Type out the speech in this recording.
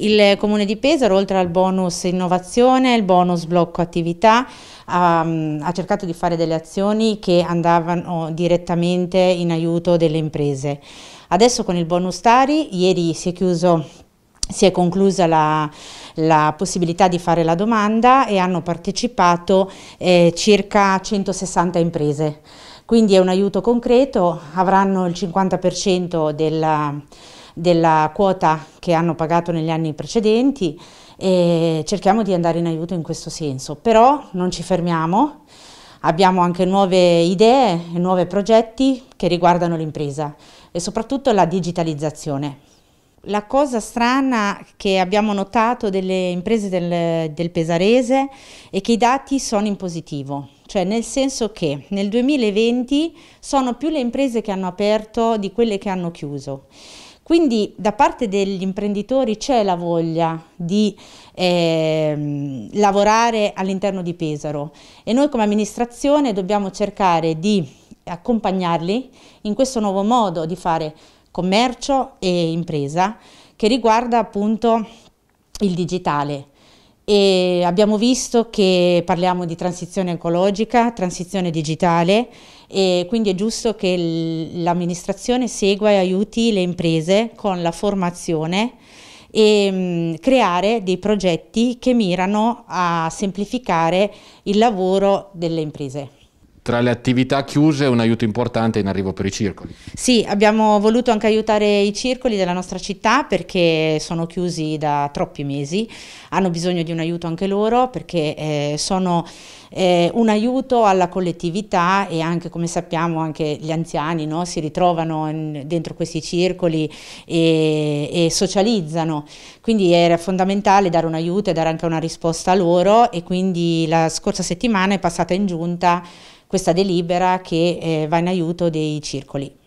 Il Comune di Pesaro, oltre al bonus innovazione, il bonus blocco attività, ha, ehm, ha, cercato di fare delle azioni che andavano direttamente in aiuto delle imprese. Adesso con il bonus Tari, ieri si è chiuso si è conclusa la, la, possibilità di fare la domanda e hanno partecipato eh, circa 160 imprese. Quindi è un aiuto concreto, avranno il 50% della, della quota che hanno pagato negli anni precedenti e cerchiamo di andare in aiuto in questo senso. Però non ci fermiamo, abbiamo anche nuove idee e nuovi progetti che riguardano l'impresa e soprattutto la digitalizzazione. La cosa strana che abbiamo notato delle imprese del, del Pesarese è che i dati sono in positivo cioè nel senso che nel 2020 sono più le imprese che hanno aperto di quelle che hanno chiuso. Quindi da parte degli imprenditori c'è la voglia di eh, lavorare all'interno di Pesaro e noi come amministrazione dobbiamo cercare di accompagnarli in questo nuovo modo di fare commercio e impresa che riguarda appunto il digitale e abbiamo visto che parliamo di transizione ecologica, transizione digitale e quindi è giusto che l'amministrazione segua e aiuti le imprese con la formazione e mh, mm, creare dei progetti che mirano a semplificare il lavoro delle imprese tra le attività chiuse un aiuto importante in arrivo per i circoli. Sì, abbiamo voluto anche aiutare i circoli della nostra città perché sono chiusi da troppi mesi, hanno bisogno di un aiuto anche loro perché eh, sono eh, un aiuto alla collettività e anche come sappiamo anche gli anziani no, si ritrovano in, dentro questi circoli e, e, socializzano, quindi era fondamentale dare un aiuto e dare anche una risposta a loro e quindi la scorsa settimana è passata in giunta questa delibera che eh, va in aiuto dei circoli.